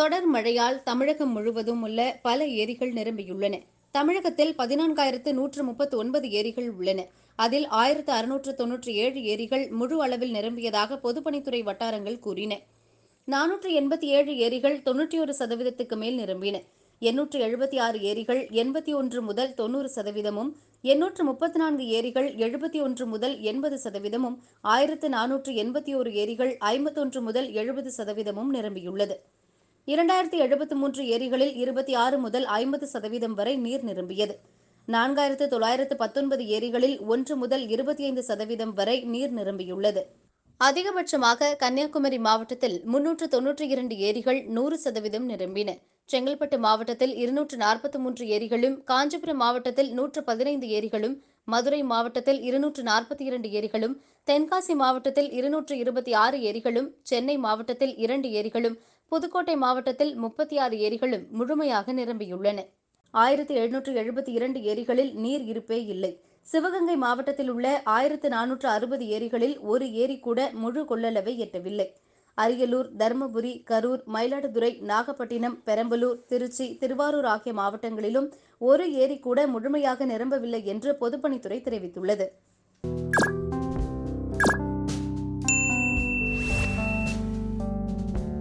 தொடர் மழையால் தமிழகம் முழுவதும் உள்ள பல ஏரிகள் நிரம்பியுள்ளன தமிழகத்தில் பதினான்காயிரத்து நூற்று முப்பத்து ஒன்பது ஏரிகள் உள்ளன அதில் ஆயிரத்து அறுநூற்று தொன்னூற்றி ஏழு ஏரிகள் முழு அளவில் நிரம்பியதாக பொதுப்பணித்துறை வட்டாரங்கள் கூறின நானூற்று எண்பத்தி ஏழு ஏரிகள் தொன்னூற்றி ஒரு சதவீதத்துக்கு மேல் நிரம்பின எண்ணூற்று எழுபத்தி ஆறு ஏரிகள் எண்பத்தி ஒன்று முதல் தொன்னூறு சதவீதமும் எண்ணூற்று முப்பத்தி நான்கு ஏரிகள் எழுபத்தி ஒன்று முதல் எண்பது சதவீதமும் ஆயிரத்து நானூற்று எண்பத்தி ஒரு ஏரிகள் ஐம்பத்தொன்று முதல் எழுபது சதவீதமும் நிரம்பியுள்ளது இரண்டாயிரத்தி எழுபத்தி மூன்று ஏரிகளில் இருபத்தி ஆறு முதல் ஐம்பது சதவீதம் வரை நீர் நிரம்பியது நான்காயிரத்து தொள்ளாயிரத்து பத்தொன்பது ஏரிகளில் ஒன்று முதல் இருபத்தி ஐந்து சதவீதம் வரை நீர் நிரம்பியுள்ளது அதிகபட்சமாக கன்னியாகுமரி மாவட்டத்தில் முன்னூற்று தொன்னூற்றி இரண்டு ஏரிகள் நூறு சதவீதம் நிரம்பின செங்கல்பட்டு மாவட்டத்தில் இருநூற்று நாற்பத்தி மூன்று ஏரிகளும் காஞ்சிபுரம் மாவட்டத்தில் நூற்று பதினைந்து ஏரிகளும் மதுரை மாவட்டத்தில் இருநூற்று நாற்பத்தி இரண்டு ஏரிகளும் தென்காசி மாவட்டத்தில் இருநூற்று இருபத்தி ஆறு ஏரிகளும் சென்னை மாவட்டத்தில் இரண்டு ஏரிகளும் புதுக்கோட்டை மாவட்டத்தில் முப்பத்தி ஆறு ஏரிகளும் முழுமையாக நிரம்பியுள்ளன ஆயிரத்தி எழுநூற்று எழுபத்தி இரண்டு ஏரிகளில் நீர் இருப்பே இல்லை சிவகங்கை மாவட்டத்தில் உள்ள ஆயிரத்து நானூற்று அறுபது ஏரிகளில் ஒரு ஏரி கூட முழு கொள்ளளவை எட்டவில்லை அரியலூர் தருமபுரி கரூர் மயிலாடுதுறை நாகப்பட்டினம் பெரம்பலூர் திருச்சி திருவாரூர் ஆகிய மாவட்டங்களிலும் ஒரு ஏரி கூட முழுமையாக நிரம்பவில்லை என்று பொதுப்பணித்துறை தெரிவித்துள்ளது